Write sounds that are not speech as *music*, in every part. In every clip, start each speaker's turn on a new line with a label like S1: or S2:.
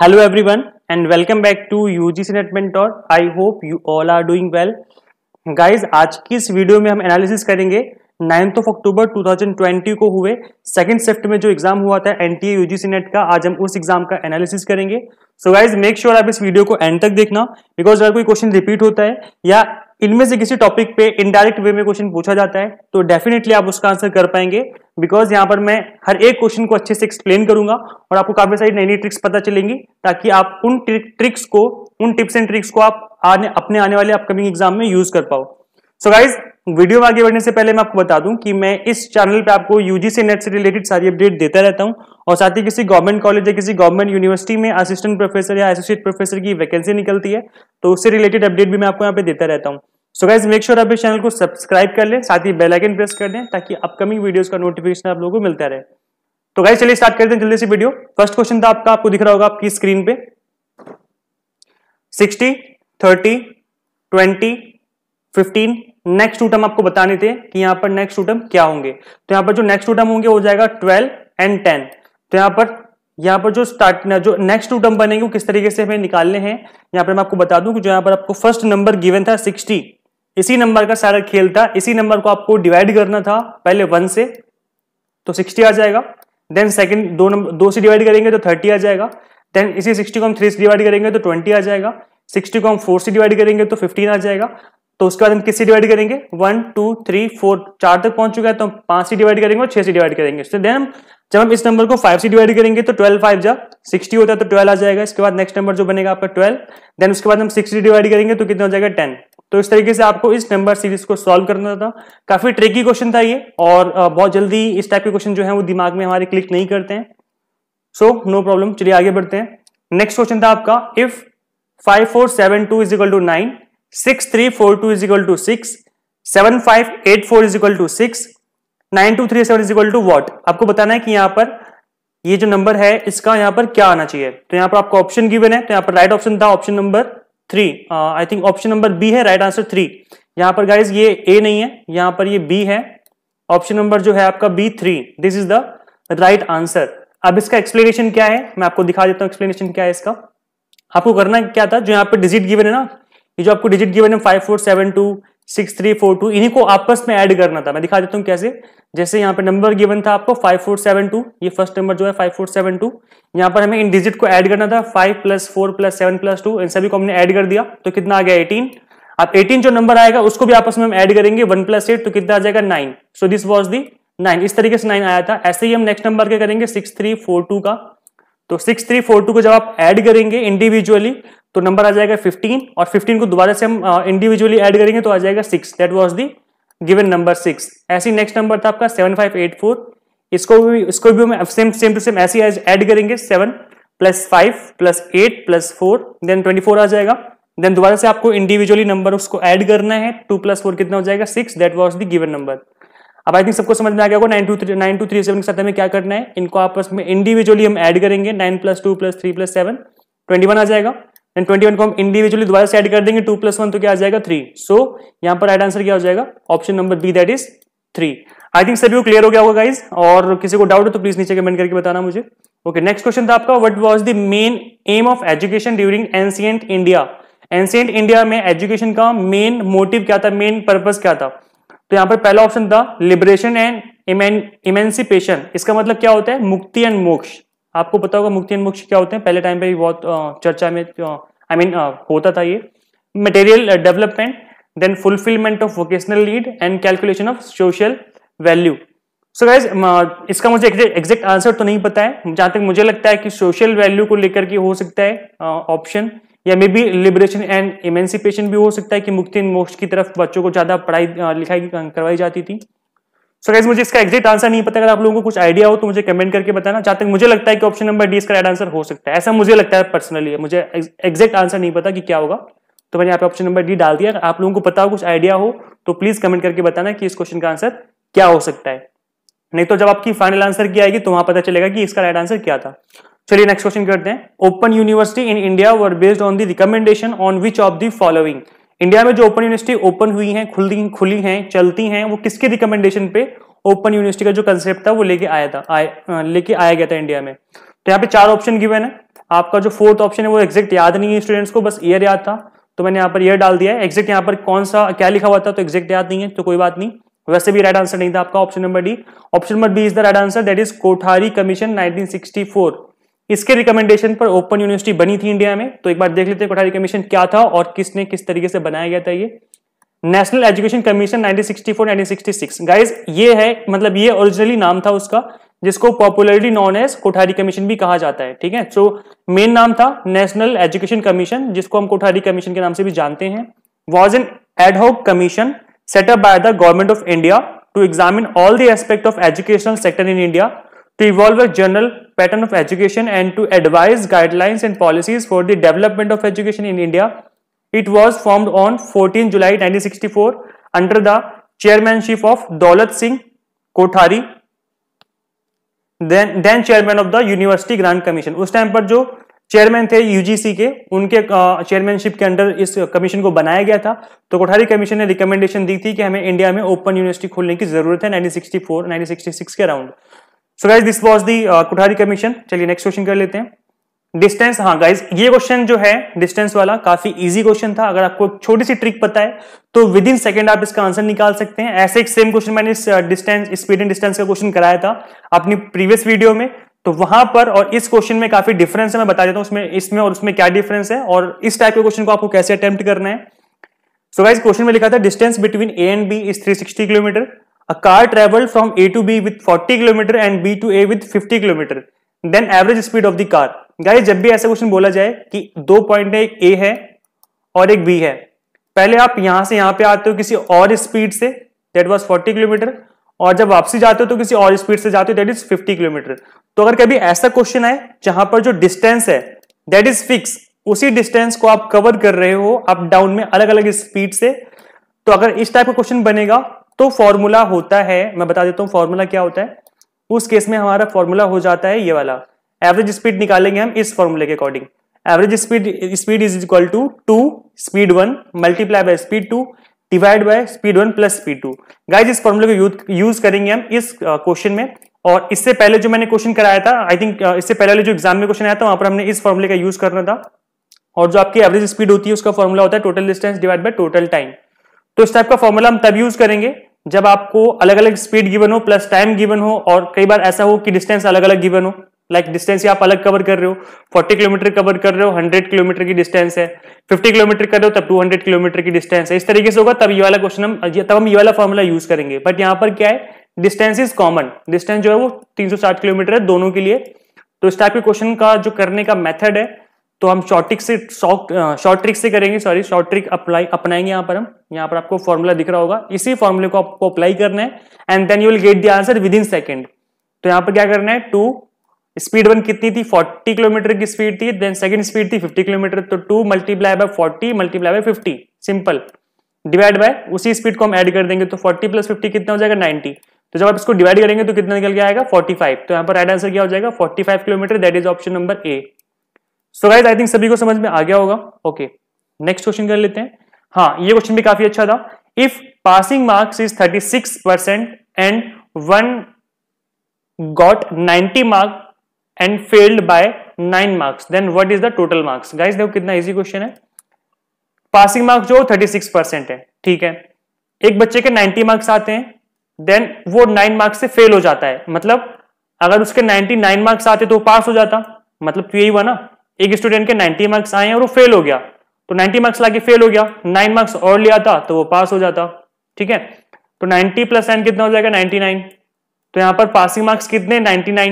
S1: Hello everyone and welcome back to UGC नेटमेंट Mentor. I hope you all are doing well guys आज की इस video में हम एनालिसिस करेंगे नाइन्थ ऑफ अक्टूबर 2020 को हुए सेकंड शिफ्ट में जो एग्जाम हुआ था एनटीए यूजीसी नेट का आज हम उस एग्जाम का एनालिसिस करेंगे सो गाइज मेक श्योर आप इस वीडियो को एंड तक देखना बिकॉज अगर कोई क्वेश्चन रिपीट होता है या इनमें से किसी टॉपिक पे इनडायरेक्ट वे में क्वेश्चन पूछा जाता है तो डेफिनेटली आप उसका आंसर कर पाएंगे बिकॉज यहाँ पर मैं हर एक क्वेश्चन को अच्छे से एक्सप्लेन करूंगा और आपको काफी सारी नई नई ट्रिक्स पता चलेंगी ताकि आप उन ट्रिक्स को उन टिप्स एंड ट्रिक्स को आप आने अपने आने वाले अपकमिंग एग्जाम में यूज कर पाओ सो गाइज वीडियो में आगे बढ़ने से पहले मैं आपको बता दूं कि मैं इस चैनल पे आपको यूजीसी नेट से रिलेटेड सारी अपडेट देता रहता हूं और साथ ही किसी गवर्नमेंट कॉलेज या किसी गवर्नमेंट यूनिवर्सिटी में असिस्टेंट प्रोफेसर या एसोसिएट प्रोफेसर की वैकेंसी निकलती है तो उससे रिलेटेड अपडेट भी मैं आपको यहाँ पे देता रहता हूँ सो गाइज मेक श्योर आप इस चैनल को सब्सक्राइब कर लें साथ ही बेल आइकन प्रेस कर दें ताकि अपकमिंग वीडियोस का नोटिफिकेशन आप लोगों को मिलता रहे तो गाइज चलिए स्टार्ट करते हैं जल्दी से वीडियो फर्स्ट क्वेश्चन था आपका आपको दिख रहा होगा आपकी स्क्रीन पे sixty thirty twenty fifteen next two term आपको बताने थे कि यहाँ पर नेक्स्ट टू टर्म क्या होंगे तो यहाँ पर जो नेक्स्ट टू टर्म होंगे हो जाएगा ट्वेल्व एंड टेन तो यहाँ पर यहाँ पर जो स्टार्ट जो नेक्स्ट टू टर्म बनेंगे वो किस तरीके से हमें निकालने हैं यहाँ पर मैं आपको बता दूं कि जो यहाँ पर आपको फर्स्ट नंबर गिवन था सिक्सटी इसी नंबर का सारा खेल था इसी नंबर को आपको डिवाइड करना था पहले वन से तो सिक्सटी आ जाएगा देन सेकंड दो नंबर दो से डिवाइड करेंगे तो थर्टी आ जाएगा देन इसी सिक्सटी को हम थ्री से डिवाइड करेंगे तो ट्वेंटी आ जाएगा सिक्सटी को हम फोर से डिवाइड करेंगे तो फिफ्टीन आ जाएगा तो उसके बाद हम किससे डिवाइड करेंगे वन टू थ्री फोर चार तक पहुंच चुका है तो हम पांच से डिवाइड करेंगे और छह से डिवाइड करेंगे तो देन जब हम इस नंबर को फाइव से डिवाइड करेंगे तो ट्वेल्व फाइव जा सिक्सटी होता है तो ट्वेल्व आ जाएगा इसके बाद नेक्स्ट नंबर जो बनेगा आपका ट्वेल्व देन उसके बाद हम सिक्स से डिवाइड करेंगे तो कितना हो जाएगा टेन तो इस तरीके से आपको इस नंबर सीरीज को सॉल्व करना था काफी ट्रिकी क्वेश्चन था ये और बहुत जल्दी इस टाइप के क्वेश्चन जो है वो दिमाग में हमारे क्लिक नहीं करते हैं सो नो प्रॉब्लम चलिए आगे बढ़ते हैं नेक्स्ट क्वेश्चन था आपका if five four seven two equal to nine six three four two equal to six seven five eight four equal to six nine two three seven equal to what आपको बताना है कि यहाँ पर ये जो नंबर है इसका यहाँ पर क्या आना चाहिए तो यहाँ पर आपको ऑप्शन गिवन है तो यहाँ पर राइट ऑप्शन था option number three I think option number B है राइट आंसर थ्री यहां पर गाइज ये ए नहीं है यहां पर ये बी है ऑप्शन नंबर जो है आपका B three this is the right answer अब इसका एक्सप्लेनेशन क्या है मैं आपको दिखा देता हूं एक्सप्लेनेशन क्या है इसका आपको करना क्या था जो यहाँ पे डिजिट गिवन है ना ये जो आपको डिजिट गिवन है five four seven two six three four two इन्हीं को आपस में ऐड करना था मैं दिखा देता हूँ कैसे जैसे यहाँ पे नंबर गिवन था आपको फाइव फोर सेवन टू ये फर्स्ट नंबर जो है फाइव फोर सेवन टू यहाँ पर हमें इन डिजिट को ऐड करना था five plus four plus seven plus two इन सभी को हमने ऐड कर दिया तो कितना आ गया एटीन अब एटीन जो नंबर आएगा उसको भी आपस में हम ऐड करेंगे वन प्लस एट तो कितना आ जाएगा nine so this was the nine इस तरीके से नाइन आया था ऐसे ही हम नेक्स्ट नंबर के करेंगे सिक्स थ्री फोर टू का तो सिक्स थ्री फोर टू को जब आप ऐड करेंगे इंडिविजुअली तो नंबर आ जाएगा 15 और 15 को दोबारा से हम इंडिविजुअली uh, ऐड करेंगे तो आ जाएगा 6 that was the given number 6 ऐसे नेक्स्ट नंबर था आपका 7584 इसको भी इसको भी हम सेम सेम टू सेम ऐसे ऐड करेंगे 7 plus five plus eight plus four then 24 आ जाएगा देन दोबारा से आपको इंडिविजुअली नंबर उसको ऐड करना है टू प्लस फोर कितना हो जाएगा six that was the given number अब आई थिंक सबको समझ में आ गया होगा nine two three nine two three seven के साथ हमें क्या करना है इनको आपस में इंडिविजुअली हम ऐड करेंगे nine plus two plus three plus seven twenty one आ जाएगा एंड ट्वेंटी वन को हम इंडिविजुअली दोबारा से एड कर देंगे टू प्लस वन तो क्या आ जाएगा थ्री सो so, यहाँ पर राइट आंसर क्या हो जाएगा option number B that is three I think सभी को क्लियर हो गया होगा गाइज और किसी को डाउट हो तो प्लीज नीचे कमेंट करके बताना मुझे ओके नेक्स्ट क्वेश्चन था आपका what was the main aim of education during ancient India ancient India में एजुकेशन का मेन मोटिव क्या था मेन पर्पज क्या था तो यहाँ पर पहला ऑप्शन था लिबरेशन एंड इमेंसिपेशन इसका मतलब क्या होता है मुक्ति एंड मोक्ष आपको पता होगा मुक्ति मोक्ष क्या होते हैं पहले टाइम पे भी बहुत चर्चा में आई मीन होता था ये material development then fulfilment of vocational need and calculation of social value so guys इसका मुझे एग्जैक्ट आंसर तो नहीं पता है जहां तक मुझे लगता है कि सोशल वैल्यू को लेकर के हो सकता है ऑप्शन या maybe liberation and emancipation भी हो सकता है कि मुक्ति मोक्ष की तरफ बच्चों को ज्यादा पढ़ाई लिखाई करवाई जाती थी सो so मुझे इसका एग्जैक्ट आंसर नहीं पता अगर आप लोगों को कुछ आइडिया हो तो मुझे कमेंट करके बताना चाहते हैं मुझे लगता है कि ऑप्शन नंबर डी इसका राइट आंसर हो सकता है ऐसा मुझे लगता है पर्सनली मुझे एग्जैक्ट आंसर नहीं पता कि क्या होगा तो मैंने यहाँ पे ऑप्शन नंबर डी डाल दिया आप लोगों को पता हो कुछ आइडिया हो तो प्लीज कमेंट करके बताना कि इस क्वेश्चन का आंसर क्या हो सकता है नहीं तो जब आपकी फाइनल आंसर की आएगी तो वहां पता चलेगा कि इसका राइट आंसर क्या था चलिए नेक्स्ट क्वेश्चन करते हैं open university in India were based on the recommendation on which of the following India में जो ओपन यूनिवर्सिटी ओपन हुई हैं खुली खुली हैं चलती हैं वो किसके रिकमेंडेशन पे ओपन यूनिवर्सिटी का जो कंसेप्ट था वो लेके आया था लेके आया गया था इंडिया में तो यहाँ पे चार ऑप्शन गिवन है आपका जो फोर्थ ऑप्शन है वो एग्जैक्ट याद नहीं है स्टूडेंट्स को बस ईयर याद था तो मैंने यहाँ पर ईयर डाल दिया है एग्जैक्ट यहाँ पर कौन सा क्या लिखा हुआ था तो एग्जैक्ट याद नहीं है तो कोई बात नहीं वैसे भी राइट आंसर नहीं था आपका option number D option number B is the right answer that is Kothari commission nineteen इसके रिकमेंडेशन पर ओपन यूनिवर्सिटी बनी थी इंडिया में तो एक बार देख लेते हैं कोठारी कमीशन क्या था और किसने किस तरीके से बनाया गया था ये नेशनल एजुकेशन कमीशन 1964 1966 गाइस ये है मतलब ये ओरिजिनली नाम था उसका जिसको popularly known as Kothari commission भी कहा जाता है ठीक है सो मेन नाम था नेशनल एजुकेशन कमीशन जिसको हम कोठारी कमीशन के नाम से भी जानते हैं was an ad hoc commission set up by the government of India to examine all the aspect of educational sector in India to evolve a general pattern of education and to advise guidelines and policies for the development of education in India it was formed on fourteen July under the chairmanship of Daulat Singh Kothari then chairman of the university grant commission उस time पर जो chairman थे UGC के उनके चेयरमैनशिप के under इस commission को बनाया गया था तो कोठारी कमीशन ने रिकमेंडेशन दी थी कि हमें इंडिया में ओपन यूनिवर्सिटी खोलने की जरूरत है 1964, 1966 के around so guys this was the Kothari commission चलिए नेक्स्ट क्वेश्चन कर लेते हैं डिस्टेंस हाँ गाइज ये क्वेश्चन जो है डिस्टेंस वाला काफी इजी क्वेश्चन था अगर आपको छोटी सी ट्रिक पता है तो विद इन सेकेंड आप इसका आंसर निकाल सकते हैं ऐसे एक सेम क्वेश्चन मैंने डिस्टेंस स्पीड एंड डिस्टेंस का क्वेश्चन कराया था अपनी प्रीवियस वीडियो में तो वहां पर और इस क्वेश्चन में काफी डिफरेंस है मैं बता देता हूँ उसमें इसमें और उसमें क्या डिफरेंस है और इस टाइप के क्वेश्चन को आपको कैसे अटेम्प्ट करना है सो गाइज क्वेश्चन में लिखा था distance between A and B is three kilometre a car traveled from A to B with 40 km and B to A with 50 km. Then average speed of the car. guys jab bhi aisa question बोला जाए कि दो point hai ek ए है और एक B है पहले आप यहां से यहां पे आते हो किसी और speed say that was 40 kilometre और जब वापसी जाते हो तो किसी और स्पीड से जाते हो दैट इज 50 किलोमीटर तो अगर कभी ऐसा क्वेश्चन आए जहां पर जो डिस्टेंस है दैट इज फिक्स उसी डिस्टेंस को आप कवर कर रहे हो अप डाउन में अलग अलग स्पीड से तो अगर इस टाइप का क्वेश्चन बनेगा तो फॉर्मूला होता है मैं बता देता हूँ फॉर्मूला क्या होता है उस केस में हमारा फॉर्मूला हो जाता है ये वाला एवरेज स्पीड निकालेंगे हम इस फॉर्मूले के according average speed speed is equal to two speed one multiply by speed two divide by speed one plus speed two guys इस फॉर्मूले को यूज करेंगे हम इस क्वेश्चन में और इससे पहले जो मैंने क्वेश्चन कराया था आई थिंक इससे पहले जो एग्जाम में क्वेश्चन आया था वहां पर हमने इस फॉर्मूले का यूज करना था और जो आपकी एवरेज स्पीड होती है उसका फॉर्मूला होता है total distance divide by total time तो इस टाइप का फॉर्मूला हम तब यूज करेंगे जब आपको अलग अलग स्पीड गिवन हो प्लस टाइम गिवन हो और कई बार ऐसा हो कि डिस्टेंस अलग अलग गिवन हो लाइक like डिस्टेंस आप अलग कवर कर रहे हो 40 किलोमीटर कवर कर रहे हो 100 किलोमीटर की डिस्टेंस है 50 किलोमीटर कर रहे हो तब 200 किलोमीटर की डिस्टेंस है इस तरीके से होगा तब ये वाला क्वेश्चन हम तब हम ये वाला फॉर्मूला यूज करेंगे बट यहाँ पर क्या है डिस्टेंस इज कॉमन डिस्टेंस जो है वो तीन किलोमीटर है दोनों के लिए तो इस टाइप के क्वेश्चन का जो करने का मेथड है तो हम शॉर्ट ट्रिक से शॉर्ट ट्रिक से करेंगे सॉरी शॉर्ट ट्रिक अप्लाई अपनाएंगे यहां पर हम यहां पर आपको फॉर्मूला दिख रहा होगा इसी फॉर्मूले को आपको अप्लाई करना है and then you will get the answer within second तो यहां पर क्या करना है टू स्पीड वन कितनी थी 40 किलोमीटर की स्पीड थी देन सेकंड स्पीड थी 50 किलोमीटर तो two multiply by 40 multiply by 50 simple divide by उसी स्पीड को हम ऐड कर देंगे तो 40 प्लस 50 कितना हो जाएगा 90 तो जब आप इसको डिवाइड करेंगे तो कितना निकल के आएगा 45 तो यहाँ पर राइट आंसर क्या हो जाएगा 45 kilometre that is option number A so guys I think सभी को समझ में आ गया होगा ओके नेक्स्ट क्वेश्चन कर लेते हैं हाँ ये क्वेश्चन भी काफी अच्छा था if passing marks is thirty six percent and one got ninety mark and failed by nine marks then what is the total marks guys देखो कितना इजी क्वेश्चन है पासिंग मार्क्स जो थर्टी सिक्स परसेंट है ठीक है एक बच्चे के नाइनटी मार्क्स आते हैं देन वो नाइन मार्क्स से फेल हो जाता है मतलब अगर उसके नाइनटी नाइन मार्क्स आते तो वो पास हो जाता मतलब तो यही हुआ ना एक स्टूडेंट के 90 मार्क्स आए और वो फेल हो गया तो 90 मार्क्स लाके फेल हो गया 9 मार्क्स और लिया था तो वो पास हो जाता ठीक है तो 90 प्लस नाइन कितना हो जाएगा 99 तो यहाँ पर पासिंग मार्क्स कितने 99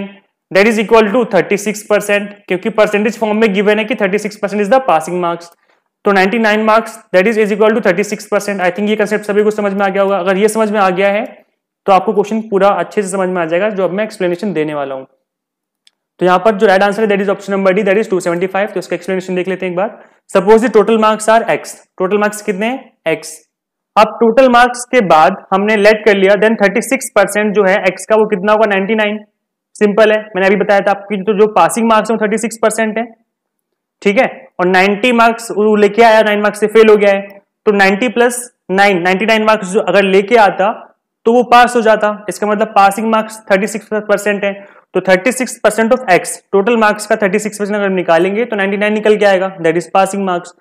S1: that is equal to 36 percent क्योंकि परसेंटेज फॉर्म में गिवन है कि 36 percent is the passing marks तो 99 marks that is is equal to 36 percent I think ये कंसेप्ट सभी को समझ में आ गया होगा अगर ये समझ में आ गया है तो आपको क्वेश्चन पूरा अच्छे से समझ में आ जाएगा जो अब मैं एक्सप्लेनेशन देने वाला हूँ तो यहाँ पर जो राइट आंसर है that is option number D that is 275 तो उसका एक्सप्लेनेशन देख लेते हैं एक बार suppose the total marks are X total marks कितने एक्स अब टोटल मार्क्स के बाद हमने लेट कर लिया देन 36 परसेंट जो है एक्स का वो कितना होगा 99 सिंपल है मैंने अभी बताया था आपकी तो जो पासिंग मार्क्स है थर्टी सिक्स परसेंट है ठीक है और 90 मार्क्स लेके आया 9 मार्क्स से फेल हो गया है तो 90 प्लस 9 99 मार्क्स जो अगर लेके आता तो वो पास हो जाता इसका मतलब पासिंग मार्क्स 36 परसेंट है तो 36 percent of X total marks का 36 परसेंट अगर निकालेंगे तो 99 निकल के आएगा दैट इज पासिंग मार्क्स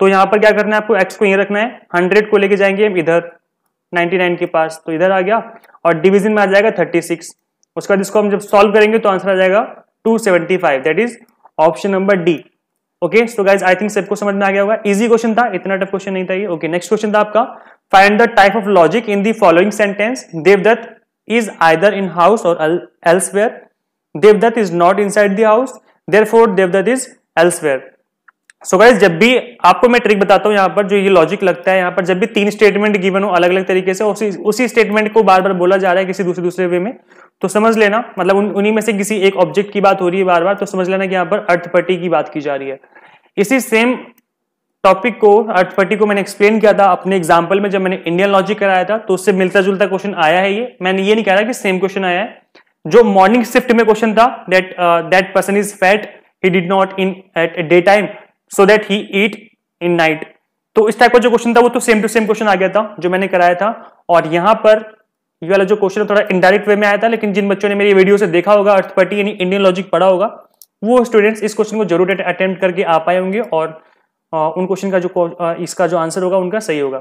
S1: तो यहां पर क्या करना है आपको एक्स को यहीं रखना है 100 को लेके जाएंगे हम इधर 99 के पास तो इधर आ गया और डिवीजन में आ जाएगा 36 उसके बाद इसको हम जब सॉल्व करेंगे तो आंसर आ जाएगा 275 that is option number D okay so guys I think सबको समझ में आ गया होगा इजी क्वेश्चन था इतना टफ क्वेश्चन नहीं था ये ओके नेक्स्ट क्वेश्चन था आपका find the type of logic in the following sentence Devadatta is either in house or elsewhere Devadatta is not inside दाउस house for Devadatta is elsewhere so guys जब भी आपको मैं ट्रिक बताता हूँ यहाँ पर जो ये लॉजिक लगता है यहाँ पर जब भी तीन स्टेटमेंट गिवन हो अलग अलग तरीके से उसी उसी स्टेटमेंट को बार बार बोला जा रहा है किसी दूसरे दूसरे वे में तो समझ लेना मतलब उन, उन्हीं में से किसी एक ऑब्जेक्ट की बात हो रही है बार बार तो समझ लेना कि यहाँ पर अर्थपट्टी की बात की जा रही है इसी सेम टॉपिक को अर्थपट्टी को मैंने एक्सप्लेन किया था अपने एग्जाम्पल में जब मैंने इंडियन लॉजिक कराया था तो उससे मिलता जुलता क्वेश्चन आया है ये मैंने ये नहीं कह रहा कि सेम क्वेश्चन आया है जो मॉर्निंग शिफ्ट में क्वेश्चन था that that person is fat he did not in at day time so that he eat in night तो इस टाइप का जो क्वेश्चन था वो तो सेम टू सेम क्वेश्चन आ गया था जो मैंने कराया था और यहाँ पर ये वाला जो क्वेश्चन थोड़ा इनडायरेक्ट वे में आया था लेकिन जिन बच्चों ने मेरी वीडियो से देखा होगा अर्थपटी यानी इंडियन लॉजिक पढ़ा होगा वो स्टूडेंट्स इस क्वेश्चन को जरूर अटेम्प्ट करके आ पाए होंगे और आ, uh, उन क्वेश्चन का जो uh, इसका जो आंसर होगा उनका सही होगा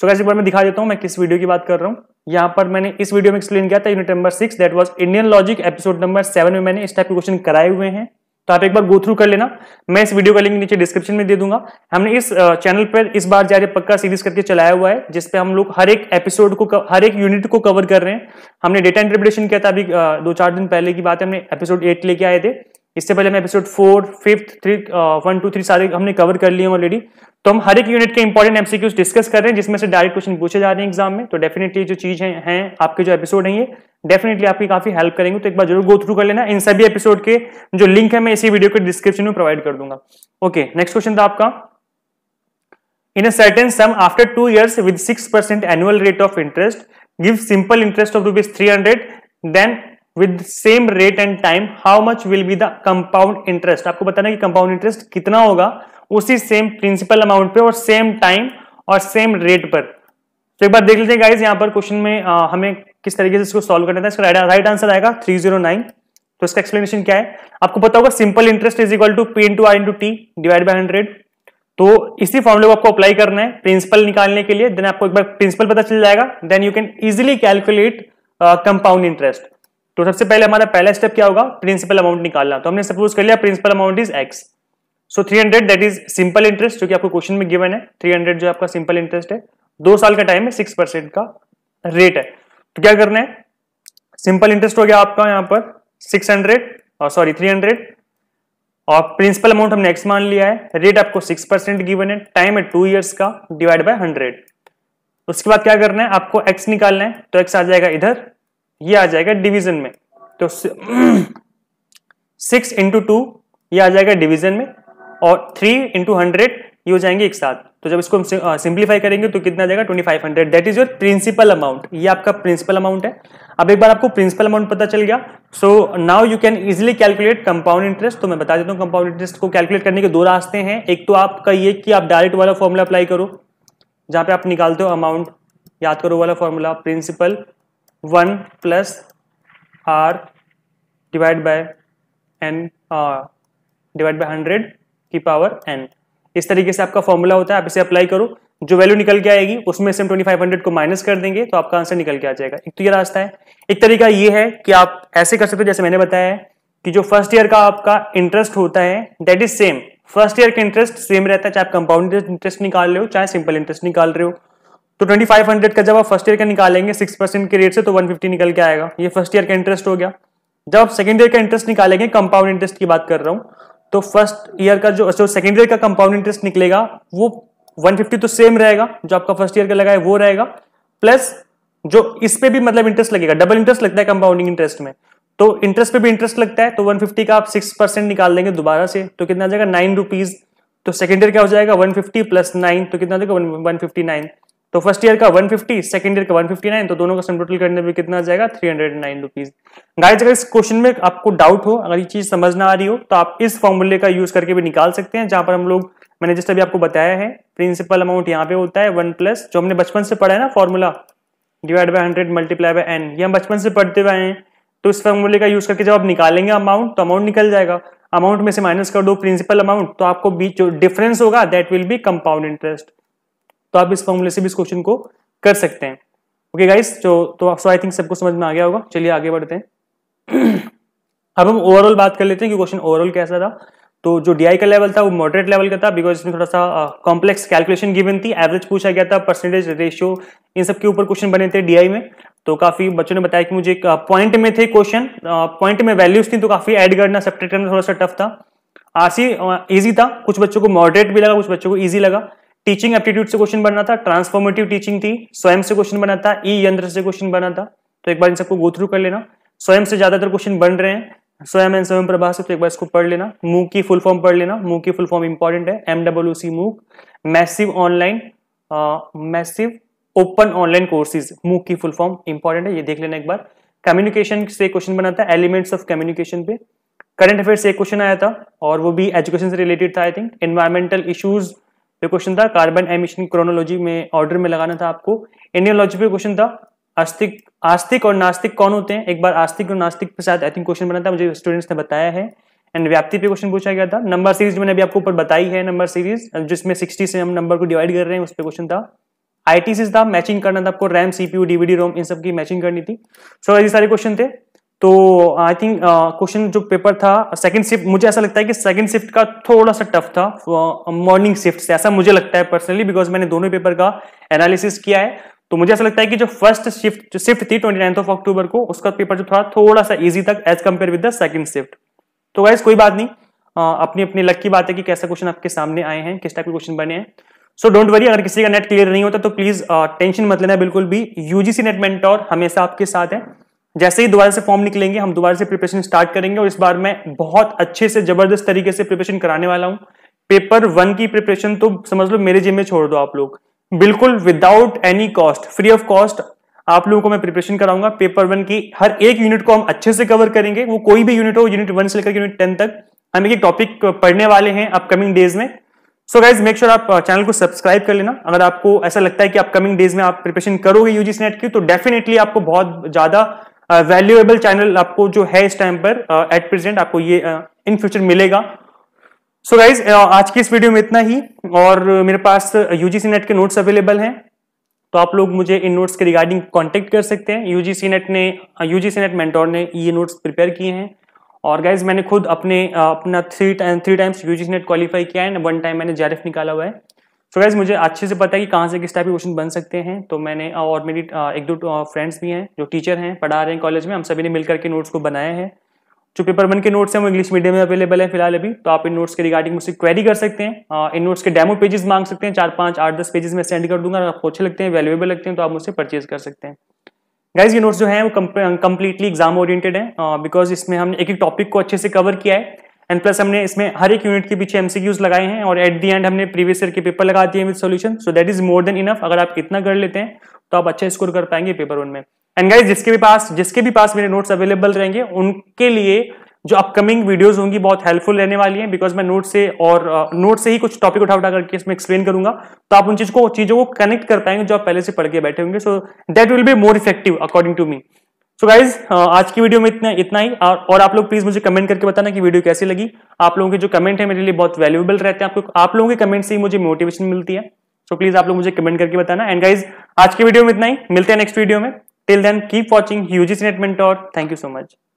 S1: सो so, एक बार मैं दिखा देता हूँ मैं किस वीडियो की बात कर रहा हूँ यहाँ पर मैंने इस वीडियो में एक्सप्लेन किया था unit number six that was Indian logic episode number seven में मैंने इस टाइप के क्वेश्चन कराए हुए हैं तो आप एक बार गो थ्रू कर लेना मैं इस वीडियो का लिंक नीचे डिस्क्रिप्शन में दे दूंगा हमने इस चैनल पर इस बार जारी पक्का सीरीज करके चलाया हुआ है जिसपे हम लोग हर एक एपिसोड को हर एक यूनिट को कवर कर रहे हैं हमने डेटा इंटरप्रिटेशन किया था अभी दो चार दिन पहले की बात है हमने एपिसोड एट लेके आए थे इससे पहले हमने episode four fifth three one two three सारे हमने कवर कर लिए ऑलरेडी तो हम हर एक यूनिट के इंपॉर्टेंट एमसीक्यूज डिस्कस कर रहे हैं जिसमें से डायरेक्ट क्वेश्चन पूछे जा रहे हैं एग्जाम में तो डेफिनेटली जो चीज है, है आपके जो एपिसोड है ये डेफिनेटली आपकी काफी हेल्प करेंगे तो एक बार जरूर गो थ्रू कर लेना इन सभी एपिसोड के जो लिंक है मैं इसी वीडियो के डिस्क्रिप्शन में प्रोवाइड कर दूंगा ओके नेक्स्ट क्वेश्चन था आपका in a certain sum after two years with six percent annual rate of interest give simple interest of rupees three hundred then with same rate and time how much will be the compound interest आपको बताना कि compound interest कितना होगा उसी same principle amount पे और same time और same rate पर तो एक बार देख लेते हैं गाइज यहाँ पर क्वेश्चन में आ, हमें किस तरीके से इसको सॉल्व करना था इसका राइट आंसर आएगा 309 तो इसका एक्सप्लेनेशन क्या है आपको पता होगा simple interest is equal to P into R into T divide by hundred तो इसी फॉर्मूले को आपको अप्लाई करना है प्रिंसिपल निकालने के लिए देन आपको एक बार प्रिंसिपल पता चल जाएगा then you can easily calculate compound interest तो सबसे पहले हमारा पहला स्टेप क्या होगा प्रिंसिपल अमाउंट निकालना तो हमने सपोज कर लिया principal amount is x so three hundred that is simple interest जो कि आपको क्वेश्चन में गिवन है थ्री हंड्रेड जो आपका सिंपल इंटरेस्ट है दो साल का टाइम है सिक्स परसेंट का रेट है तो क्या करना है सिंपल इंटरेस्ट हो गया आपका यहां पर सिक्स हंड्रेड और सॉरी थ्री हंड्रेड और प्रिंसिपल अमाउंट हमने एक्स मान लिया है रेट आपको सिक्स परसेंट गिवन है टाइम है टू ईयर्स का डिवाइड बाय हंड्रेड उसके बाद क्या करना है आपको एक्स निकालना है तो एक्स आ जाएगा इधर ये आ जाएगा डिवीजन में तो सिक्स इंटू टू यह आ जाएगा डिवीजन में और थ्री इंटू हंड्रेड ये हो जाएंगे एक साथ तो जब इसको सिंप्लीफाई करेंगे तो कितना आ जाएगा twenty five hundred that is your principal amount ये आपका प्रिंसिपल अमाउंट है अब एक बार आपको प्रिंसिपल अमाउंट पता चल गया so now you can easily calculate compound interest तो मैं बता देता हूँ कंपाउंड इंटरेस्ट को कैलकुलेट करने के दो रास्ते हैं एक तो आपका ये कि आप डायरेक्ट वाला फॉर्मूला अप्लाई करो जहां पे आप निकालते हो अमाउंट याद करो वाला formula principal one plus R divide by N divide by hundred की पावर एन इस तरीके से आपका फॉर्मूला होता है आप इसे अप्लाई करो जो वैल्यू निकल के आएगी उसमें से हम ट्वेंटी फाइव हंड्रेड को माइनस कर देंगे तो आपका आंसर निकल के आ जाएगा एक तो ये रास्ता है एक तरीका ये है कि आप ऐसे कर सकते हो जैसे मैंने बताया है कि जो फर्स्ट ईयर का आपका इंटरेस्ट होता है that is same first year का इंटरेस्ट सेम रहता है चाहे आप कंपाउंड इंटरेस्ट निकाल रहे हो चाहे सिंपल इंटरेस्ट निकाल रहे हो तो 2500 का जब आप फर्स्ट ईयर का निकालेंगे 6 परसेंट के रेट से तो 150 निकल के आएगा ये फर्स्ट ईयर का इंटरेस्ट हो गया जब आप सेकंड ईयर का इंटरेस्ट निकालेंगे कंपाउंड इंटरेस्ट की बात कर रहा हूँ तो फर्स्ट ईयर का जो जो सेकंड ईयर का कंपाउंड इंटरेस्ट निकलेगा वो 150 तो सेम रहेगा जो आपका फर्स्ट ईयर का लगा है वो रहेगा प्लस जो इस पे भी मतलब इंटरेस्ट लगेगा डबल इंटरेस्ट लगता है कंपाउंडिंग इंटरेस्ट में तो इंटरेस्ट पे भी इंटरेस्ट लगता है तो वन का आप सिक्स परसेंट निकाल देंगे दोबारा से तो कितना जाएगा नाइन रुपीज तो सेकेंड ईयर क्या हो जाएगा वन प्लस नाइन तो कितना जाएगा वन फिफ्टी नाइन तो फर्स्ट ईयर का 150 सेकंड ईयर का 159 तो दोनों का सम टोटल करने पे कितना आ जाएगा three hundred nine rupees guys अगर इस क्वेश्चन में आपको डाउट हो अगर ये चीज समझ ना आ रही हो तो आप इस फॉर्मूले का यूज करके भी निकाल सकते हैं जहां पर हम लोग मैंने जस्ट अभी आपको बताया है प्रिंसिपल अमाउंट यहाँ पे होता है वन प्लस जो हमने बचपन से पढ़ा है ना formula divide by hundred multiply by N ये हम बचपन से पढ़ते हुए हैं तो इस फॉर्मूले का यूज करके जब आप निकालेंगे अमाउंट तो अमाउंट निकल जाएगा अमाउंट में से माइनस कर दो प्रिंसिपल अमाउंट तो आपको बीच जो डिफरेंस होगा that will be compound interest तो आप इस फॉर्मूले से भी इस क्वेश्चन को कर सकते हैं ओके गाइस तो तो आई थिंक सबको समझ में आ गया होगा चलिए आगे बढ़ते हैं *clears throat* अब हम ओवरऑल बात कर लेते हैं कि क्वेश्चन ओवरऑल कैसा था तो जो डीआई का लेवल था वो मॉडरेट लेवल का था बिकॉज इसमें थोड़ा सा कॉम्प्लेक्स कैलकुलेशन गिवन थी एवरेज पूछा गया था परसेंटेज रेशियो इन सब के ऊपर क्वेश्चन बने थे डीआई में तो काफी बच्चों ने बताया कि मुझे एक पॉइंट में थे क्वेश्चन पॉइंट में वैल्यूज थी तो काफी एड करना सब करना थोड़ा सा टफ था आरसी इजी था कुछ बच्चों को मॉडरेट भी लगा कुछ बच्चों को ईजी लगा टीचिंग एप्टीट्यूड से क्वेश्चन बना था ट्रांसफॉर्मेटिव टीचिंग थी स्वयं से क्वेश्चन बना था ई यंत्र से क्वेश्चन बना था तो एक बार इन सबको गो थ्रू कर लेना स्वयं से ज्यादातर क्वेश्चन बन रहे हैं स्वयं एंड स्वयं प्रभा से तो एक बार इसको पढ़ लेना मूक की फुल फॉर्म पढ़ लेना मूक की फुल फॉर्म इंपॉर्टेंट है MW C MOOC massive online massive open online courses MOOC की फुल फॉर्म इंपॉर्टेंट है ये देख लेना एक बार कम्युनिकेशन से क्वेश्चन बना था एलिमेंट्स ऑफ कम्युनिकेशन पे करंट अफेयर से एक क्वेश्चन आया था और वो भी एजुकेशन से रिलेटेड था I think environmental issues question तो था कार्बन एमिशन क्रोनोलॉजी में ऑर्डर में लगाना था आपको एनियोलॉजी पे क्वेश्चन था आस्तिक आस्तिक और नास्तिक कौन होते हैं एक बार आस्तिक और नास्तिक के साथ आई थिंक क्वेश्चन बना था मुझे स्टूडेंट्स ने बताया है एंड व्याप्ति पे क्वेश्चन पूछा गया था नंबर सीरीज मैंने अभी आपको ऊपर बताई है नंबर सीरीज जिसमें सिक्सटी से हम नंबर को डिवाइड कर रहे हैं उस पर क्वेश्चन था आई था मैचिंग करना था आपको रैम सीपीयू डीवीडी रोम इन सब की मैचिंग करनी थी सो so, ये सारे क्वेश्चन थे तो आई थिंक क्वेश्चन जो पेपर था सेकंड शिफ्ट मुझे ऐसा लगता है कि सेकंड शिफ्ट का थोड़ा सा टफ था मॉर्निंग शिफ्ट uh, से ऐसा मुझे लगता है पर्सनली बिकॉज मैंने दोनों पेपर का एनालिसिस किया है तो मुझे ऐसा लगता है कि जो फर्स्ट शिफ्ट जो शिफ्ट थी ट्वेंटी नाइन्थ ऑफ अक्टूबर को उसका पेपर जो था थोड़ा सा ईजी था as compare with the second shift तो वाइज कोई बात नहीं uh, अपनी अपनी लक की बात है कि कैसा क्वेश्चन आपके सामने आए हैं किस टाइप के क्वेश्चन बने हैं सो डोंट वरी अगर किसी का नेट क्लियर नहीं होता तो प्लीज टेंशन uh, मत लेना बिल्कुल भी यूजीसी नेट मेंटोर हमेशा आपके साथ है जैसे ही दोबारा से फॉर्म निकलेंगे हम दोबारा से प्रिपरेशन स्टार्ट करेंगे और इस बार मैं बहुत अच्छे से जबरदस्त तरीके से प्रिपरेशन कराने वाला हूँ पेपर वन की प्रिपरेशन तो समझ लो मेरे जिम में छोड़ दो आप लोग बिल्कुल without any cost free of cost आप लोगों को मैं प्रिपरेशन कराऊंगा पेपर वन की हर एक यूनिट को हम अच्छे से कवर करेंगे वो कोई भी यूनिट हो यूनिट वन से लेकर यूनिट टेन तक हम एक टॉपिक पढ़ने वाले हैं अपकमिंग डेज में सो गाइज मेक श्योर आप चैनल uh, को सब्सक्राइब कर लेना अगर आपको ऐसा लगता है कि अपकमिंग डेज में आप प्रिपरेशन करोगे यूजीसी नेट की तो डेफिनेटली आपको बहुत ज्यादा वैल्यूएबल चैनल आपको जो है इस टाइम पर एट प्रेजेंट आपको ये इन फ्यूचर मिलेगा सो so गाइज आज की इस वीडियो में इतना ही और मेरे पास यूजीसी नेट के नोट्स अवेलेबल हैं तो आप लोग मुझे इन नोट्स के रिगार्डिंग कांटेक्ट कर सकते हैं यूजीसी नेट ने यूजीसी नेट मेंटोर ने ये नोट्स प्रिपेयर किए हैं और गाइज मैंने खुद अपने अपना three time three times UGC NET qualify किया है वन टाइम मैंने जेआरएफ निकाला हुआ है सो गैस मुझे अच्छे से पता है कि कहाँ से किस टाइप के क्वेश्चन बन सकते हैं तो मैंने और मेरी एक दो फ्रेंड्स भी हैं जो टीचर हैं पढ़ा रहे हैं कॉलेज में हम सभी ने मिलकर के नोट्स को बनाए हैं जो पेपर वन के नोट्स हैं वो इंग्लिश मीडियम में अवेलेबल है फिलहाल अभी तो आप इन नोट्स के रिगार्डिंग मुझसे क्वेरी कर सकते हैं इन नोट्स के डेमो पेजेस मांग सकते हैं चार पाँच आठ दस पेजेस में सेंड कर दूंगा आपको अच्छे लगते हैं वैल्यूएबल लगते हैं तो आप मुझसे परचेज कर सकते हैं गाइज ये नोट्स जो है वो कम्प्लीटली एग्जाम ओरिएंटेड है बिकॉज इसमें हमने एक एक टॉपिक को अच्छे से कवर किया है एंड प्लस हमने इसमें हर एक यूनिट के पीछे एमसीक्यूज लगाए हैं और एट दी एंड हमने प्रीवियस ईयर के पेपर लगा दिए with solution so that is more than enough अगर आप कितना कर लेते हैं तो आप अच्छा स्कोर कर पाएंगे पेपर वन में एंड गाइज जिसके भी पास जिसके भी पास मेरे नोट्स अवेलेबल रहेंगे उनके लिए जो अपकमिंग वीडियोस होंगी बहुत हेल्पफुल रहने वाली हैं बिकॉज मैं नोट से और नोट uh, से ही कुछ टॉपिक उठा उठा करके इसमें एक्सप्लेन करूंगा तो आप उन चीज को चीजों को कनेक्ट कर पाएंगे जो आप पहले से पढ़ के बैठे होंगे so that will be more effective according to me so so guys uh, आज की वीडियो में इतना इतना ही और आप लोग प्लीज मुझे कमेंट करके बताना कि वीडियो कैसी लगी आप लोगों के जो कमेंट है मेरे लिए बहुत वैल्यूएबल रहते हैं आपको आप लोगों के कमेंट से ही मुझे मोटिवेशन मिलती है सो so प्लीज आप लोग मुझे कमेंट करके बताना एंड गाइज आज की वीडियो में इतना ही मिलते हैं नेक्स्ट वीडियो में till then keep watching UG NET और थैंक यू सो मच